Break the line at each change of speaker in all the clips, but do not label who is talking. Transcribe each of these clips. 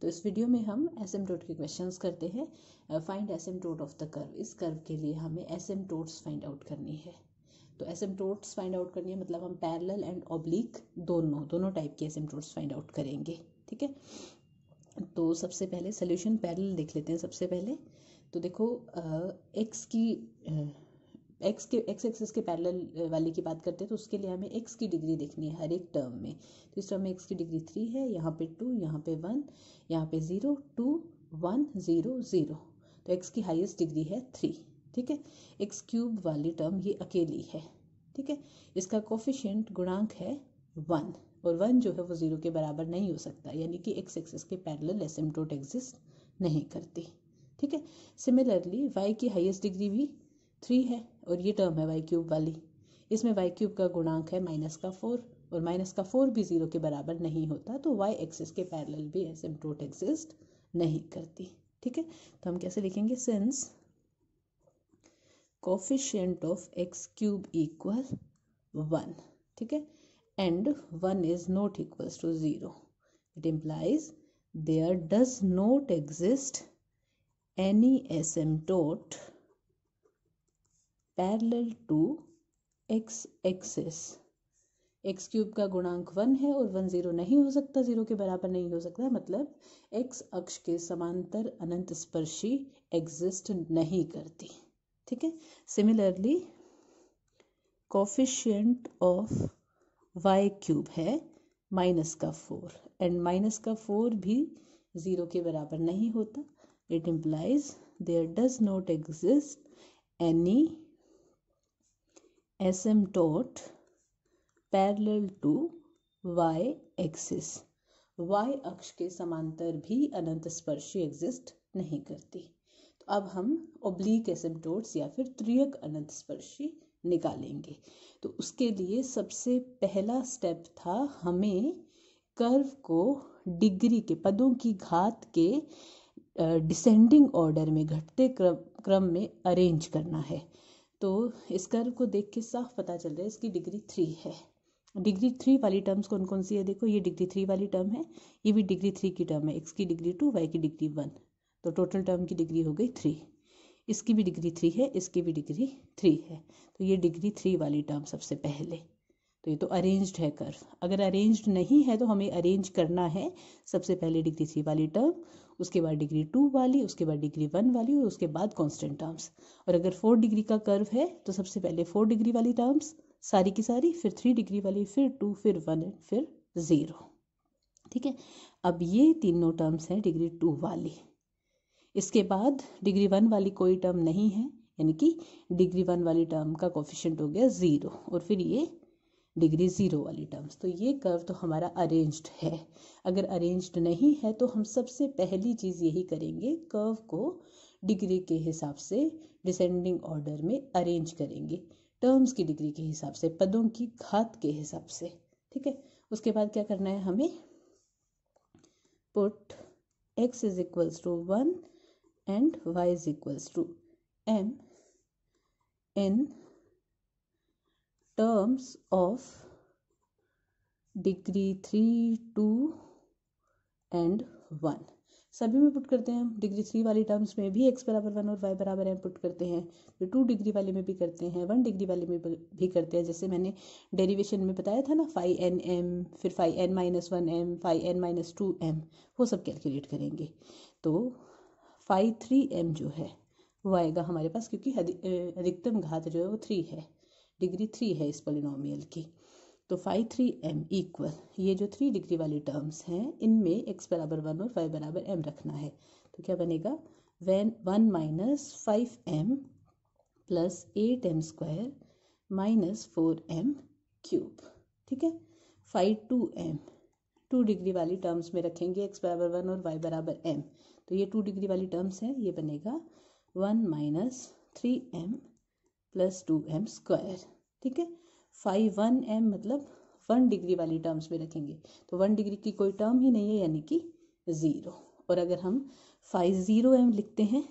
तो इस वीडियो में हम एस एम टोट के क्वेश्चन करते हैं find asymptote of the curve इस कर्व के लिए हमें asymptotes find out करनी है तो asymptotes find out करनी है मतलब हम पैरल एंड ऑब्लिक दोनों दोनों टाइप के asymptotes find out करेंगे ठीक है तो सबसे पहले सोल्यूशन पैरल देख लेते हैं सबसे पहले तो देखो एक्स की एक्स के एक्स एक्सिस के पैरल वाले की बात करते हैं तो उसके लिए हमें एक्स की डिग्री देखनी है हर एक टर्म में तो इस टर्म में एक्स की डिग्री थ्री है यहाँ पे टू यहाँ पे वन यहाँ पे zero two one zero zero तो एक्स की हाईएस्ट डिग्री है थ्री ठीक है एक्स क्यूब वाली टर्म ये अकेली है ठीक है इसका कोफिशेंट गुणांक है वन और वन जो है वो ज़ीरो के बराबर नहीं हो सकता यानी कि एक्स एक्सिस के पैरल एसिम्टोट एग्जिस्ट नहीं करती ठीक है सिमिलरली वाई की हाईएस्ट डिग्री भी थ्री है और ये टर्म है वाई क्यूब वाली इसमें वाई क्यूब का गुणांक है माइनस का फोर और माइनस का फोर भी ज़ीरो के बराबर नहीं होता तो वाई एक्सिस के पैरेलल भी टोट एग्जिस्ट नहीं करती ठीक है तो हम कैसे लिखेंगे since coefficient of X cube equal one ठीक है and one is not equals to zero it does there does any asymptote parallel to X axis X cube का गुणांक वन है और वन जीरो नहीं हो सकता zero के बराबर नहीं हो सकता मतलब एक्स अक्ष के समांतर अनंत स्पर्शी एग्जिस्ट नहीं करती ठीक है similarly coefficient of Y cube है माइनस का फोर एंड माइनस का फोर भी ज़ीरो के बराबर नहीं होता it implies there does not exist any asymptote parallel to y axis y अक्ष के समांतर भी अनंत स्पर्शी एग्जिस्ट नहीं करती तो अब हम ओब्लिक एसेमटोट्स या फिर त्रियक अनंत स्पर्शी निकालेंगे तो उसके लिए सबसे पहला स्टेप था हमें कर्व को डिग्री के पदों की घात के डिसेंडिंग ऑर्डर में घटते क्रम क्रम में अरेंज करना है तो इस कर्व को देख के साफ पता चल रहा है इसकी डिग्री थ्री है डिग्री थ्री वाली टर्म्स कौन कौन सी है देखो ये डिग्री थ्री वाली टर्म है ये भी डिग्री थ्री की टर्म है एक्स की डिग्री टू वाई की डिग्री वन तो टोटल टर्म की डिग्री हो गई थ्री इसकी भी डिग्री थ्री है इसकी भी डिग्री थ्री है तो ये डिग्री थ्री वाली टर्म सबसे पहले तो ये तो अरेंज्ड है कर्व अगर अरेंज्ड नहीं है तो हमें अरेंज करना है सबसे पहले डिग्री थ्री वाली टर्म उसके बाद डिग्री टू वाली उसके बाद डिग्री वन वाली और उसके बाद कांस्टेंट टर्म्स और अगर फोर डिग्री का कर्व है तो सबसे पहले फोर डिग्री वाली टर्म्स सारी की सारी फिर थ्री डिग्री वाली फिर टू फिर वन एंड फिर ज़ीरो ठीक है अब ये तीनों टर्म्स हैं डिग्री टू वाली इसके बाद डिग्री वन वाली कोई टर्म नहीं है यानी कि डिग्री वन वाली टर्म का कोफिशेंट हो गया ज़ीरो और फिर ये डिग्री ज़ीरो वाली टर्म्स तो ये कर्व तो हमारा अरेंज्ड है अगर अरेंज्ड नहीं है तो हम सबसे पहली चीज़ यही करेंगे कर्व को डिग्री के हिसाब से डिसेंडिंग ऑर्डर में अरेंज करेंगे टर्म्स की डिग्री के हिसाब से पदों की घात के हिसाब से ठीक है उसके बाद क्या करना है हमें put x is equals to one and y is equals to m in terms of degree three two and one सभी में पुट करते हैं हम डिग्री थ्री वाली टर्म्स में भी एक्स बराबर वन और वाई बराबर एम पुट करते हैं जो टू डिग्री वाले में भी करते हैं वन डिग्री वाले में भी करते हैं जैसे मैंने डेरिवेशन में बताया था ना फाइव एन एम फिर five n minus one m five n minus two m वो सब कैलकुलेट करेंगे तो फाइव थ्री एम जो है वो आएगा हमारे पास क्योंकि अधिकतम घात जो है वो थ्री है डिग्री थ्री है इस पोलिनोमियल की तो फाइव थ्री एम इक्वल ये जो थ्री डिग्री वाली टर्म्स हैं इनमें एक्स बराबर वन और फाइव बराबर एम रखना है तो क्या बनेगा वैन one minus five m plus eight m square minus four m cube ठीक है five two m two degree वाली टर्म्स में रखेंगे एक्स बराबर वन और वाई बराबर एम तो ये टू डिग्री वाली टर्म्स हैं ये बनेगा one minus three m plus two m square ठीक है फाइव वन एम मतलब वन डिग्री वाली टर्म्स में रखेंगे तो वन डिग्री की कोई टर्म ही नहीं है यानी कि ज़ीरो और अगर हम फाइव ज़ीरो एम लिखते हैं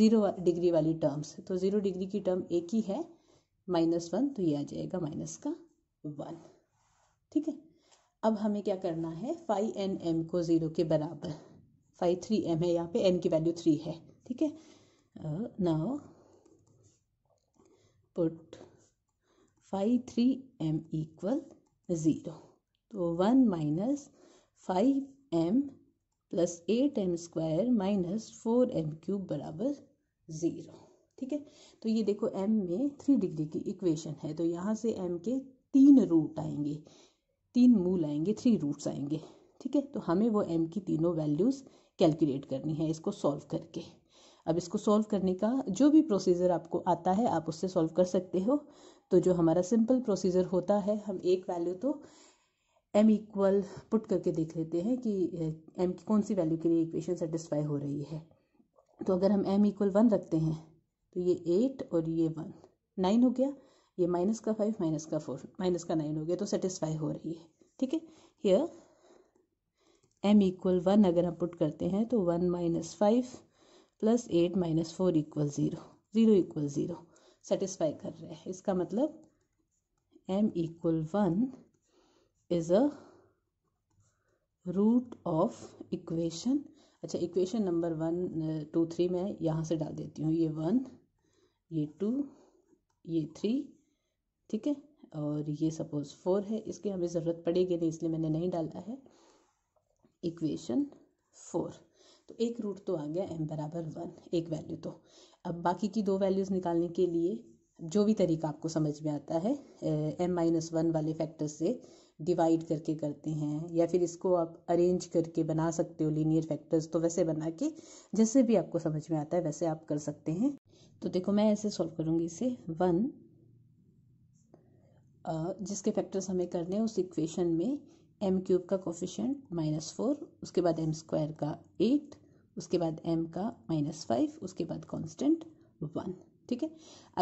ज़ीरो डिग्री वाली टर्म्स तो ज़ीरो डिग्री की टर्म एक ही है माइनस वन तो ये आ जाएगा माइनस का वन ठीक है अब हमें क्या करना है फाइव एन एम को ज़ीरो के बराबर फाइव थ्री एम है यहाँ पे एन की वैल्यू थ्री है ठीक है नाउ put 5 m equal 0 तो 1 minus five m plus eight m square minus four m cube बराबर ज़ीरो ठीक है तो ये देखो एम में थ्री डिग्री की इक्वेशन है तो यहाँ से एम के तीन रूट आएंगे तीन मूल आएंगे थ्री रूट्स आएंगे ठीक है तो हमें वो एम की तीनों वैल्यूज़ कैलकुलेट करनी है इसको सॉल्व करके अब इसको सॉल्व करने का जो भी प्रोसीजर आपको आता है आप उससे सॉल्व कर सकते हो तो जो हमारा सिंपल प्रोसीजर होता है हम एक वैल्यू तो एम इक्वल पुट करके देख लेते हैं कि एम की कौन सी वैल्यू के लिए इक्वेशन सेटिस्फाई हो रही है तो अगर हम एम इक्वल वन रखते हैं तो ये एट और ये वन नाइन हो गया ये माइनस का फाइव माइनस का फोर माइनस का नाइन हो गया तो सेटिस्फाई हो रही है ठीक है हियर एम इक्वल वन अगर हम पुट करते हैं तो one minus five plus eight minus four equal zero zero equal zero satisfy कर रहे हैं इसका मतलब m equal one is a root of equation अच्छा equation number one two three मैं यहाँ से डाल देती हूँ ये वन ये टू ये थ्री ठीक है और ये सपोज फोर है इसकी हमें ज़रूरत पड़ेगी नहीं इसलिए मैंने नहीं डाला है इक्वेशन फोर तो एक रूट तो आ गया एम बराबर वन एक वैल्यू तो अब बाकी की दो वैल्यूज़ निकालने के लिए जो भी तरीका आपको समझ में आता है एम माइनस वन वाले फैक्टर से डिवाइड करके करते हैं या फिर इसको आप अरेंज करके बना सकते हो लीनियर फैक्टर्स तो वैसे बना के जैसे भी आपको समझ में आता है वैसे आप कर सकते हैं तो देखो मैं ऐसे सॉल्व करूँगी इसे वन जिसके फैक्टर्स हमें करने हैं उस इक्वेशन में एम क्यूब का कोफिशेंट माइनस फोर उसके बाद एम स्क्वायर का एट उसके बाद एम का माइनस फाइव उसके बाद कांस्टेंट वन ठीक है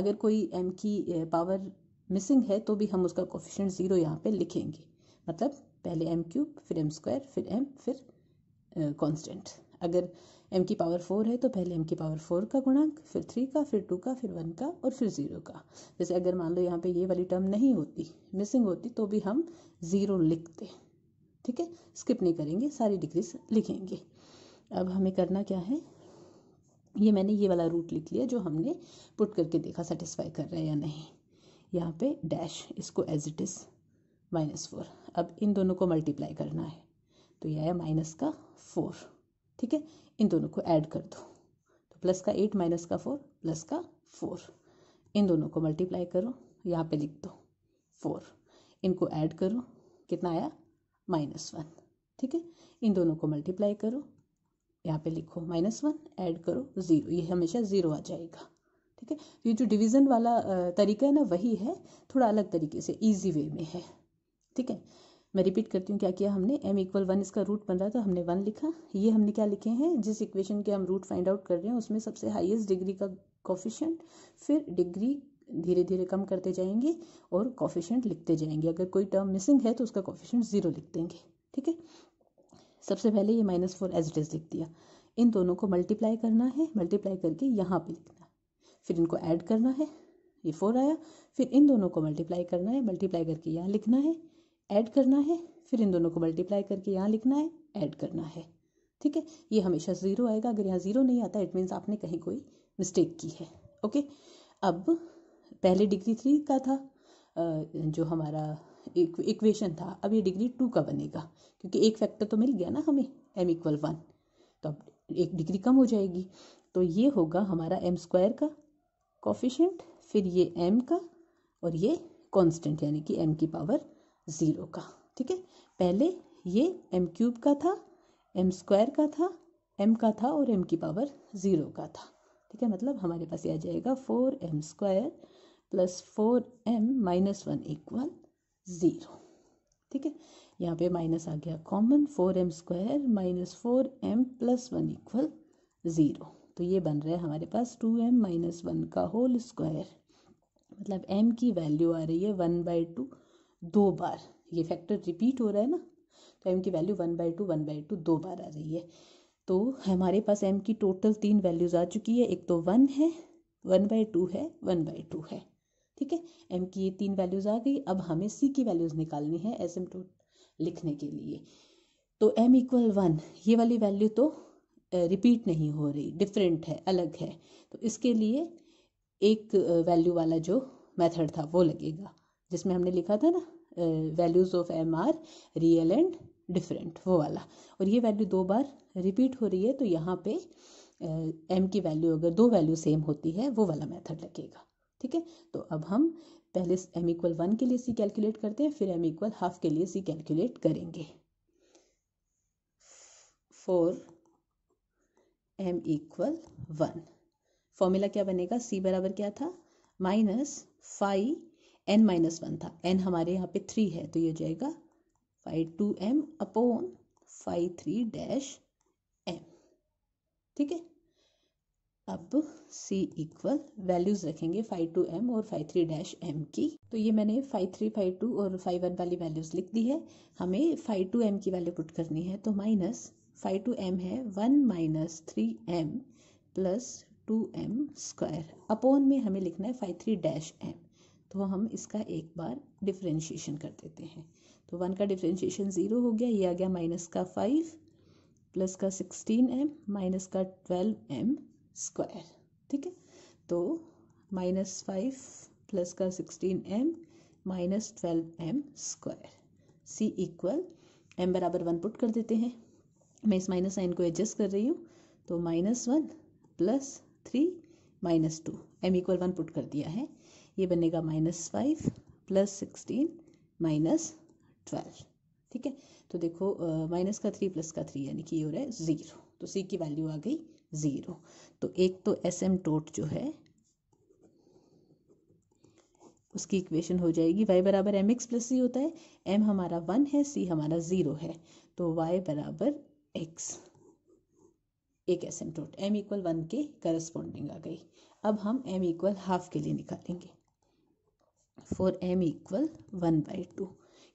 अगर कोई एम की पावर मिसिंग है तो भी हम उसका कोफिशेंट ज़ीरो यहाँ पे लिखेंगे मतलब पहले एम क्यूब फिर एम स्क्वायर फिर एम फिर कॉन्स्टेंट अगर एम की पावर फोर है तो पहले एम की पावर फोर का गुणांक फिर थ्री का फिर टू का फिर वन का और फिर ज़ीरो का जैसे अगर मान लो यहाँ पे ये वाली टर्म नहीं होती मिसिंग होती तो भी हम ज़ीरो लिखते ठीक है स्किप नहीं करेंगे सारी डिग्रीज लिखेंगे अब हमें करना क्या है ये मैंने ये वाला रूट लिख लिया जो हमने पुट करके देखा सेटिस्फाई कर रहा है या नहीं यहाँ पे डैश इसको as it is minus four अब इन दोनों को मल्टीप्लाई करना है तो यह आया माइनस का फोर ठीक है इन दोनों को ऐड कर दो तो प्लस का एट माइनस का फोर प्लस का फोर इन दोनों को मल्टीप्लाई करो यहाँ पे लिख दो फोर इनको ऐड करो कितना आया माइनस वन ठीक है इन दोनों को मल्टीप्लाई करो यहाँ पे लिखो माइनस वन ऐड करो ज़ीरो ये हमेशा ज़ीरो आ जाएगा ठीक है ये जो डिवीज़न वाला तरीका है ना वही है थोड़ा अलग तरीके से ईजी वे में है ठीक है मैं रिपीट करती हूँ क्या किया हमने m इक्वल वन इसका रूट बन रहा था हमने वन लिखा ये हमने क्या लिखे हैं जिस इक्वेशन के हम रूट फाइंड आउट कर रहे हैं उसमें सबसे हाईएस्ट डिग्री का कॉफिशेंट फिर डिग्री धीरे धीरे कम करते जाएंगे और कॉफिशेंट लिखते जाएंगे अगर कोई टर्म मिसिंग है तो उसका कॉफिशेंट ज़ीरो लिख देंगे ठीक है सबसे पहले ये minus four as it is लिख दिया इन दोनों को मल्टीप्लाई करना है मल्टीप्लाई करके यहाँ पे लिखना फिर इनको ऐड करना है ये फोर आया फिर इन दोनों को मल्टीप्लाई करना है मल्टीप्लाई करके यहाँ लिखना है ऐड करना है फिर इन दोनों को मल्टीप्लाई करके यहाँ लिखना है ऐड करना है ठीक है ये हमेशा ज़ीरो आएगा अगर यहाँ ज़ीरो नहीं आता इट मीन्स आपने कहीं कोई मिस्टेक की है ओके अब पहले डिग्री थ्री का था जो हमारा इक्वेशन था अब ये डिग्री टू का बनेगा क्योंकि एक फैक्टर तो मिल गया ना हमें एम इक्वल वन तो अब एक डिग्री कम हो जाएगी तो ये होगा हमारा एम स्क्वायर का कॉफिशेंट फिर ये एम का और ये कांस्टेंट यानी कि एम की पावर ज़ीरो का ठीक है पहले ये एम क्यूब का था एम स्क्वायर का था एम का था और एम की पावर ज़ीरो का था ठीक है मतलब हमारे पास ये आ जाएगा four m square plus four m minus one equal zero ठीक है यहाँ पे माइनस आ गया common four m square minus four m plus one equal zero तो ये बन रहा है हमारे पास टू एम माइनस वन का होल स्क्वायर मतलब एम की वैल्यू आ रही है वन बाई टू दो बार ये फैक्टर रिपीट हो रहा है ना तो एम की value one by two one by two दो बार आ रही है तो हमारे पास एम की टोटल तीन वैल्यूज़ आ चुकी है एक तो वन है वन बाई टू है वन बाई टू है ठीक है एम की ये तीन वैल्यूज़ आ गई अब हमें सी की वैल्यूज़ निकालनी है एस एम लिखने के लिए तो एम इक्वल वन ये वाली वैल्यू तो रिपीट नहीं हो रही डिफरेंट है अलग है तो इसके लिए एक वैल्यू वाला जो मेथड था वो लगेगा जिसमें हमने लिखा था ना values of m are real and different वो वाला और ये वैल्यू दो बार रिपीट हो रही है तो यहाँ पे एम की वैल्यू अगर दो वैल्यू सेम होती है वो वाला मेथड लगेगा ठीक है तो अब हम पहले एम इक्वल वन के लिए सी कैलकुलेट करते हैं फिर एम इक्वल हाफ के लिए सी कैलकुलेट करेंगे for m equal one formula क्या बनेगा सी बराबर क्या था minus five n minus one था एन हमारे यहाँ पे थ्री है तो ये हो जाएगा five two M upon five three dash m ठीक है अब c इक्वल वैल्यूज रखेंगे फाइव टू एम और फाइव थ्री डैश एम की तो ये मैंने फाइव थ्री फाइव टू और फाइव वन वाली वैल्यूज लिख दी है हमें फाइव टू एम की वैल्यू पुट करनी है तो माइनस फाइव टू एम है one minus three m plus two m square upon में हमें लिखना है फाइव थ्री डैश एम तो हम इसका एक बार डिफ्रेंशिएशन कर देते हैं तो वन का डिफ्रेंशिएशन ज़ीरो हो गया ये आ गया माइनस का फाइव प्लस का सिक्सटीन एम माइनस का ट्वेल्व एम स्क्वायर ठीक है तो माइनस फाइव प्लस का sixteen m minus twelve m square c equal m बराबर वन पुट कर देते हैं मैं इस माइनस साइन को एडजस्ट कर रही हूँ तो minus one plus three minus two m equal one put कर दिया है ये बनेगा minus five plus sixteen minus twelve ठीक है तो देखो माइनस का थ्री प्लस का थ्री यानी कि ये हो रहा है ज़ीरो तो सी की वैल्यू आ गई ज़ीरो तो एक तो एस एम टोट जो है उसकी इक्वेशन हो जाएगी वाई बराबर एम एक्स प्लस सी होता है एम हमारा वन है सी हमारा ज़ीरो है तो वाई बराबर एक्स एक asymptote m equal one के करस्पॉन्डिंग आ गई अब हम एम इक्वल हाफ के लिए निकालेंगे for m equal one by two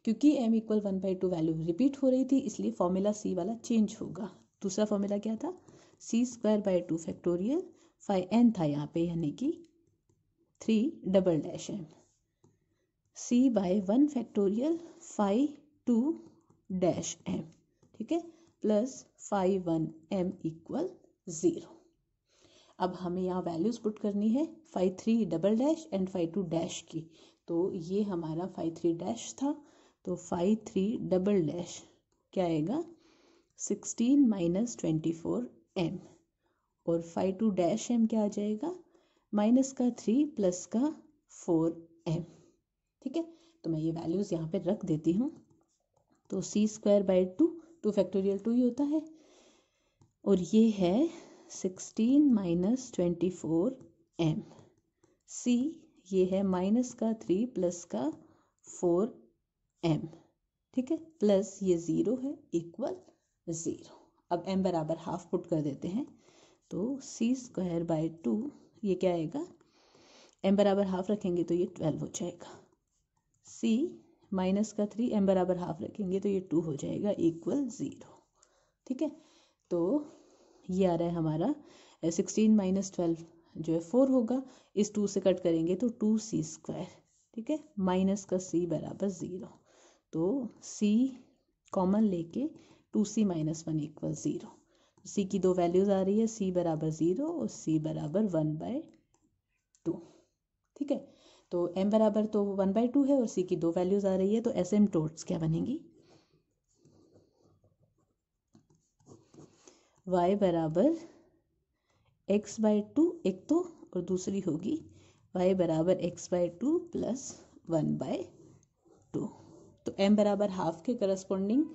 क्योंकि m equal one by two value repeat हो रही थी इसलिए फॉर्मूला सी वाला चेंज होगा दूसरा फॉर्मूला क्या था c square by two factorial five n था यहाँ पे यानी कि three double dash n c by one factorial five two dash m ठीक है plus five one M equal zero अब हमें यहाँ वैल्यूज़ पुट करनी है five three double dash and five two dash की तो ये हमारा फाइव थ्री डैश था तो फाइव थ्री डबल डैश क्या आएगा sixteen minus twenty four m और फाइव टू डैश एम क्या आ जाएगा माइनस का थ्री प्लस का फोर एम ठीक है तो मैं ये वैल्यूज़ यहाँ पे रख देती हूँ तो सी square by two two factorial two ही होता है और ये है sixteen minus twenty four m c ये है माइनस का थ्री प्लस का फोर एम ठीक है प्लस ये ज़ीरो है इक्वल ज़ीरो अब m बराबर हाफ पुट कर देते हैं तो सी स्क्वायर बाय टू ये क्या आएगा m बराबर हाफ रखेंगे तो ये ट्वेल्व हो जाएगा c माइनस का थ्री एम बराबर हाफ रखेंगे तो ये टू हो जाएगा इक्वल ज़ीरो ठीक है तो ये आ रहा है हमारा सिक्सटीन माइनस ट्वेल्व जो है फोर होगा इस टू से कट करेंगे तो टू सी स्क्वायर ठीक है माइनस का सी बराबर ज़ीरो तो सी कॉमन लेके to C minus one equal zero तो सी की दो वैल्यूज़ आ रही है सी बराबर ज़ीरो और सी बराबर वन बाय टू ठीक है तो एम बराबर तो वन बाई टू है और सी की दो वैल्यूज़ आ रही है तो एस एम टोट्स क्या बनेगी वाई बराबर एक्स बाय टू एक तो और दूसरी होगी वाई बराबर x by two plus one by two तो एम बराबर हाफ के करस्पॉन्डिंग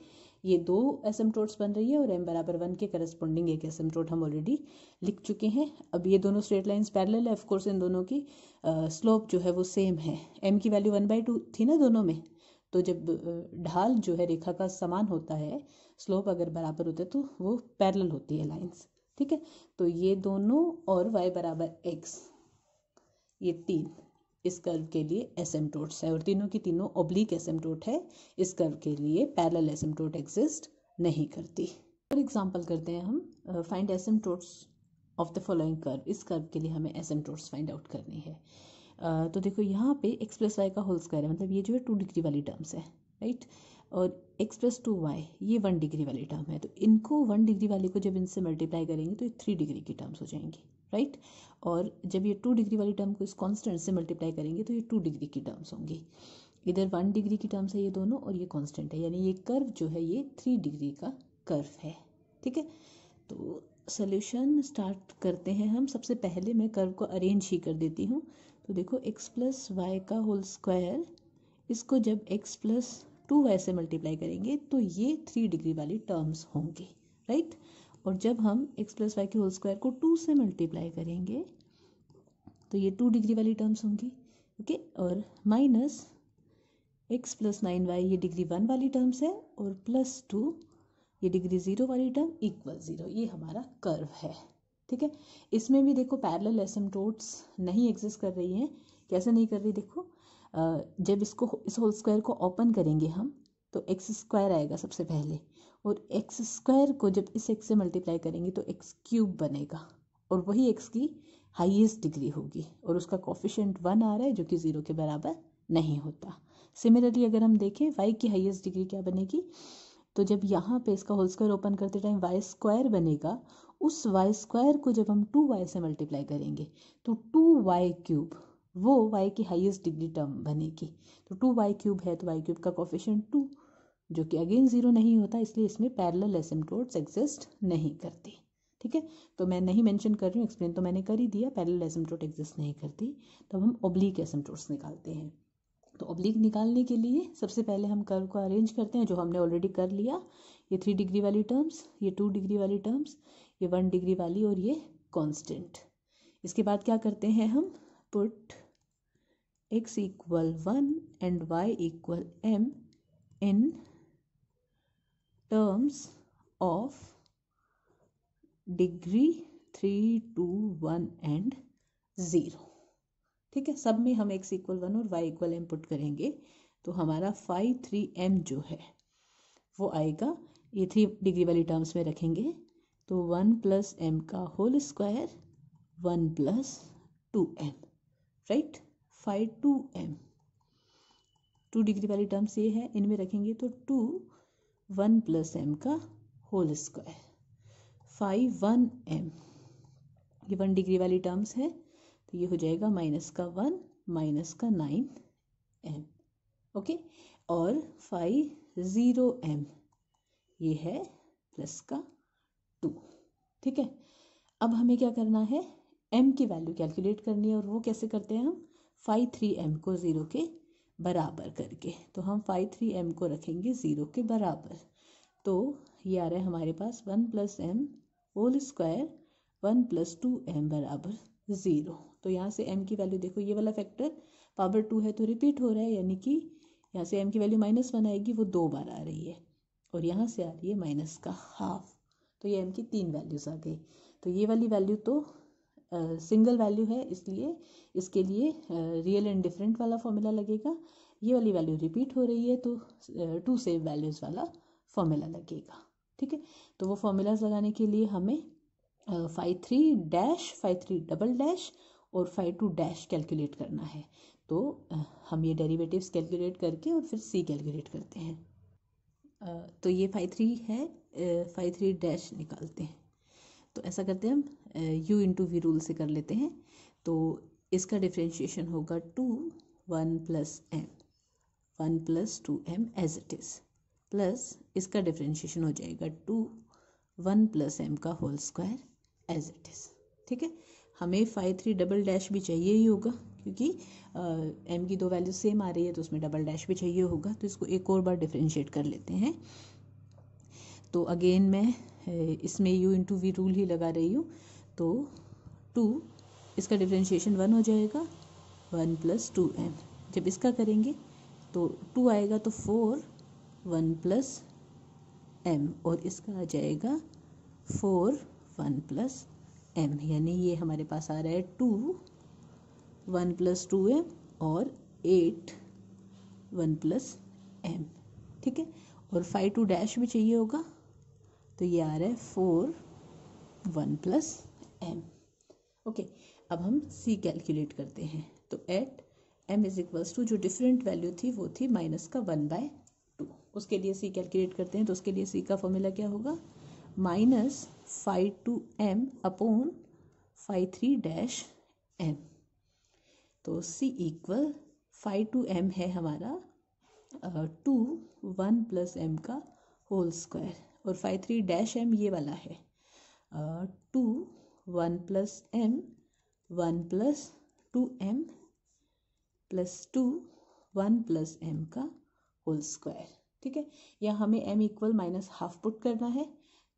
ये दो एसमटोट्स बन रही है और एम बराबर वन के करस्पॉन्डिंग एक एसमटोट हम ऑलरेडी लिख चुके हैं अब ये दोनों स्ट्रेट लाइन्स पैरल है ऑफकोर्स इन दोनों की स्लोप जो है वो सेम है एम की वैल्यू वन बाई टू थी ना दोनों में तो जब ढाल जो है रेखा का समान होता है स्लोप अगर बराबर होता है तो वो पैरल होती है लाइन्स ठीक है तो ये दोनों और वाई बराबर एक्स ये तीन इस कर्व के लिए एसेम्टोट्स है और तीनों की तीनों ओब्लिक एसेम्टोट है इस कर्व के लिए पैरल एसेम्टोट एग्जिस्ट नहीं करती फॉर एग्जाम्पल करते हैं हम find asymptotes of the following curve इस कर्व के लिए हमें एसेम्टोट्स फाइंड आउट करनी है uh, तो देखो यहाँ पे एक्स प्लस वाई का होल स्क्वायर है मतलब ये जो है टू डिग्री वाली टर्म्स है राइट और एक्स प्लस टू वाई ये वन डिग्री वाली टर्म है तो इनको वन डिग्री वाले को जब इनसे मल्टीप्लाई करेंगे तो ये थ्री डिग्री की टर्म्स हो जाएंगी राइट और जब ये टू डिग्री वाली टर्म को इस कांस्टेंट से मल्टीप्लाई करेंगे तो ये टू डिग्री की टर्म्स होंगी इधर वन डिग्री की टर्म्स है ये दोनों और ये कांस्टेंट है यानी ये कर्व जो है ये थ्री डिग्री का कर्व है ठीक है तो सोल्यूशन स्टार्ट करते हैं हम सबसे पहले मैं कर्व को अरेंज ही कर देती हूँ तो देखो एक्स प्लस वाई का होल स्क्वायर इसको जब एक्स प्लस टू वाई से मल्टीप्लाई करेंगे तो ये थ्री डिग्री वाली टर्म्स होंगे राइट और जब हम एक्स प्लस वाई के होल स्क्वायर को टू से मल्टीप्लाई करेंगे तो ये टू डिग्री वाली टर्म्स होंगी ओके और minus x plus nine y ये डिग्री वन वाली टर्म्स है और प्लस टू ये डिग्री ज़ीरो वाली टर्म इक्वल ज़ीरो ये हमारा कर्व है ठीक है इसमें भी देखो पैरेलल एसमटोट्स नहीं एग्जिस्ट कर रही हैं कैसे नहीं कर रही देखो जब इसको इस होल स्क्वायर को ओपन करेंगे हम तो एक्स स्क्वायर आएगा सबसे पहले और एक्स स्क्वायर को जब इस एक्स से मल्टीप्लाई करेंगे तो एक्स क्यूब बनेगा और वही एक्स की हाईएस्ट डिग्री होगी और उसका कॉफिशेंट वन आ रहा है जो कि ज़ीरो के बराबर नहीं होता सिमिलरली अगर हम देखें वाई की हाईएस्ट डिग्री क्या बनेगी तो जब यहाँ पे इसका होल स्क्वायर ओपन करते टाइम वाई स्क्वायर बनेगा उस वाई स्क्वायर को जब हम टू वाई से मल्टीप्लाई करेंगे तो टू वाई क्यूब वो वाई की हाईएस्ट डिग्री टर्म बनेगी तो टू वाई क्यूब है तो वाई क्यूब का कॉफिशेंट टू जो कि अगेन ज़ीरो नहीं होता इसलिए इसमें पैरेलल एसिम्टोड्स एग्जिस्ट नहीं करती ठीक है तो मैं नहीं मेंशन कर रही हूँ एक्सप्लेन तो मैंने कर ही दिया पैरेलल एसिम्टोड एग्जिस्ट नहीं करती तब तो हम ओब्लिक एसिम्टोड्स निकालते हैं तो ओब्लिक निकालने के लिए सबसे पहले हम कर्व को अरेंज करते हैं जो हमने ऑलरेडी कर लिया ये थ्री डिग्री वाली टर्म्स ये टू डिग्री वाली टर्म्स ये वन डिग्री वाली और ये कॉन्स्टेंट इसके बाद क्या करते हैं हम put x equal one and y equal m in terms of degree three two one and zero ठीक है सब में हम एक्स इक्वल वन और वाई इक्वल एम पुट करेंगे तो हमारा फाइव थ्री एम जो है वो आएगा ये थ्री डिग्री वाली टर्म्स में रखेंगे तो वन प्लस एम का whole square one plus two m right five two m two degree वाली टर्म्स ये है इनमें रखेंगे तो टू वन प्लस एम का whole square five one m ये वन डिग्री वाली टर्म्स है तो ये हो जाएगा माइनस का वन माइनस का नाइन एम ओके और फाइव ज़ीरो एम ये है प्लस का टू ठीक है अब हमें क्या करना है एम की वैल्यू कैलकुलेट करनी है और वो कैसे करते हैं हम फाइव थ्री एम को ज़ीरो के बराबर करके तो हम फाइव थ्री एम को रखेंगे ज़ीरो के बराबर तो ये आ रहा है हमारे पास one plus m whole square one plus two m बराबर ज़ीरो तो यहाँ से एम की वैल्यू देखो ये वाला फैक्टर पावर टू है तो रिपीट हो रहा है यानी कि यहाँ से एम की वैल्यू माइनस वन आएगी वो दो बार आ रही है और यहाँ से आ रही है माइनस का हाफ तो ये एम की तीन वैल्यूज़ आ गई तो ये वाली वैल्यू तो सिंगल वैल्यू है इसलिए इसके लिए रियल एंड डिफरेंट वाला फॉर्मूला लगेगा ये वाली वैल्यू रिपीट हो रही है तो टू सेम वैल्यूज़ वाला फॉर्मूला लगेगा ठीक है तो वो फॉर्मूलाज लगाने के लिए हमें five three dash five three double dash और फाइव टू डैश कैलकुलेट करना है तो हम ये डेरिवेटिव्स कैलकुलेट करके और फिर सी कैलकुलेट करते हैं तो ये फाइव थ्री है फाइव थ्री डैश निकालते हैं तो ऐसा करते हैं हम यू इंटू वी रूल से कर लेते हैं तो इसका डिफ्रेंशिएशन होगा two one plus M one plus two M as it is plus इसका डिफ्रेंशिएशन हो जाएगा टू वन प्लस एम का whole square as it is ठीक है हमें फाइव थ्री डबल डैश भी चाहिए ही होगा क्योंकि एम uh, की दो वैल्यू सेम आ रही है तो उसमें डबल डैश भी चाहिए होगा तो इसको एक और बार डिफ्रेंशिएट कर लेते हैं तो अगेन मैं इसमें यू इंटू वी रूल ही लगा रही हूँ तो टू इसका डिफ्रेंशिएशन वन हो जाएगा वन प्लस टू एम जब इसका करेंगे तो टू आएगा तो फोर वन प्लस एम और इसका आ जाएगा फोर वन प्लस एम यानी ये हमारे पास आ रहा है two one plus two M और एट वन प्लस एम ठीक है और फाइव टू डैश भी चाहिए होगा तो ये आ रहा है four one plus M okay अब हम सी कैलकुलेट करते हैं तो at M is equals to जो डिफरेंट वैल्यू थी वो थी माइनस का वन बाय टू उसके लिए सी कैलकुलेट करते हैं तो उसके लिए सी का फॉर्मूला क्या होगा minus five two M upon five three dash M तो C equal five two M है हमारा टू वन प्लस एम का होल स्क्वायर और फाइव थ्री डैश एम ये वाला है two one plus M one plus two M plus two one plus M का whole square ठीक है या हमें M equal minus half put करना है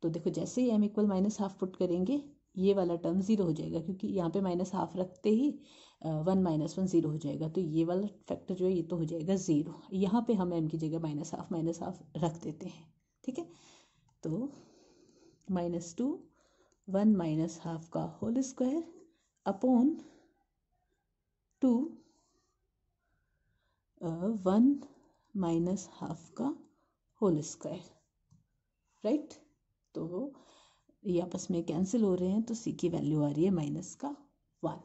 तो देखो जैसे ही M equal minus half put करेंगे ये वाला टर्म ज़ीरो हो जाएगा क्योंकि यहाँ पे माइनस हाफ रखते ही वन माइनस वन ज़ीरो हो जाएगा तो ये वाला फैक्टर जो है ये तो हो जाएगा ज़ीरो यहाँ पे हम एम की जगह माइनस हाफ माइनस हाफ रख देते हैं ठीक है तो minus two one minus half का whole square upon two one minus half का होल स्क्वायर राइट तो ये आपस में कैंसिल हो रहे हैं तो सी की वैल्यू आ रही है माइनस का वन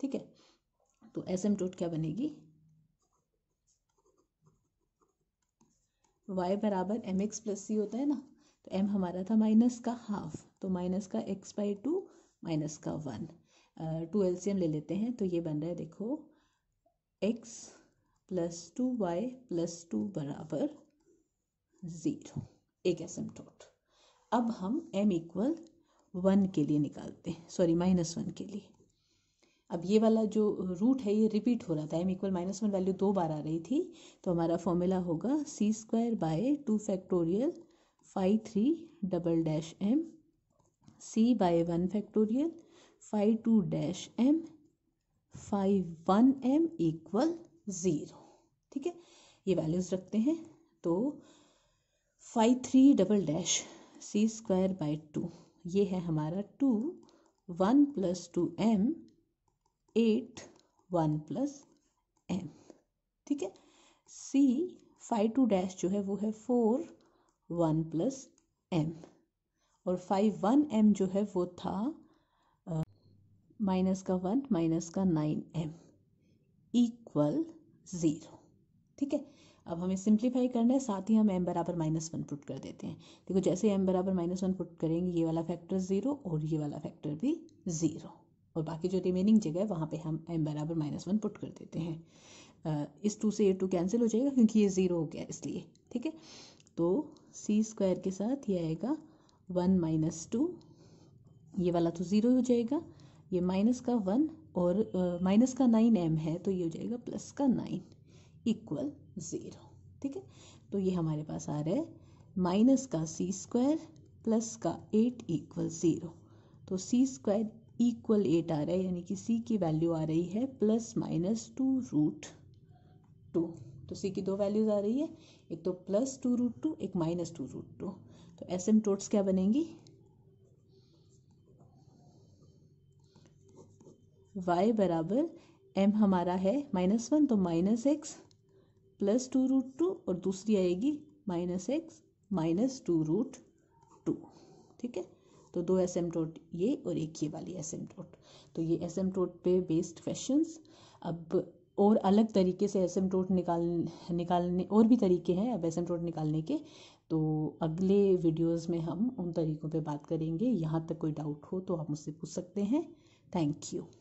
ठीक है तो एस एम टोट क्या बनेगी वाई बराबर एम एक्स प्लस सी होता है ना तो एम हमारा था माइनस का हाफ तो माइनस का एक्स बाई टू माइनस का वन टू एलसीएम ले लेते हैं तो ये बन रहा है देखो x plus two Y plus two बराबर ज़ीरो एक एसमटोट अब हम एम इक्वल वन के लिए निकालते हैं सॉरी माइनस वन के लिए अब ये वाला जो रूट है ये रिपीट हो रहा था M equal minus one value दो बार आ रही थी तो हमारा फॉर्मूला होगा C square by two factorial five three double dash M C by one factorial five two dash M five one M equal zero ठीक है ये वैल्यूज़ रखते हैं तो five three double dash C square by two ये है हमारा two one plus two M eight one plus M ठीक है सी फाइव टू डैश जो है वो है फोर वन प्लस एम और फाइव वन एम जो है वो था माइनस का वन माइनस का नाइन एम इक्वल ज़ीरो ठीक है अब हमें सिंप्लीफाई करना है साथ ही हम एम बराबर माइनस वन पुट कर देते हैं देखो जैसे एम बराबर माइनस वन पुट करेंगे ये वाला फैक्टर ज़ीरो और ये वाला फैक्टर भी ज़ीरो और बाकी जो रिमेनिंग जगह है वहाँ पे हम एम बराबर माइनस वन पुट कर देते हैं इस टू से ये टू कैंसिल हो जाएगा क्योंकि ये ज़ीरो हो गया इसलिए ठीक है तो सी स्क्वायर के साथ ये आएगा वन माइनस टू ये वाला तो ज़ीरो हो जाएगा ये माइनस का वन और माइनस का नाइन एम है तो ये हो जाएगा प्लस का नाइन इक्वल ज़ीरो ठीक है तो ये हमारे पास आ रहा है माइनस का सी स्क्वायर प्लस का एट इक्वल ज़ीरो तो सी स्क्वायर इक्वल एट आ रहा है यानी कि सी की वैल्यू आ रही है plus minus two root two तो सी की दो वैल्यूज़ आ रही है एक तो प्लस टू रूट टू एक माइनस टू रूट टू तो एस एम टोट्स क्या बनेंगी वाई बराबर एम हमारा है माइनस वन तो minus x plus two root two और दूसरी आएगी minus X minus two root two ठीक है तो दो एस एम टोट ये और एक ये वाली एस एम टोट तो ये एस एम टोट पे बेस्ड क्वेश्चंस अब और अलग तरीके से एसिम्टोट निकाल निकालने और भी तरीके हैं अब एसिम्टोट निकालने के तो अगले वीडियोस में हम उन तरीकों पे बात करेंगे यहाँ तक कोई डाउट हो तो आप मुझसे पूछ सकते हैं थैंक यू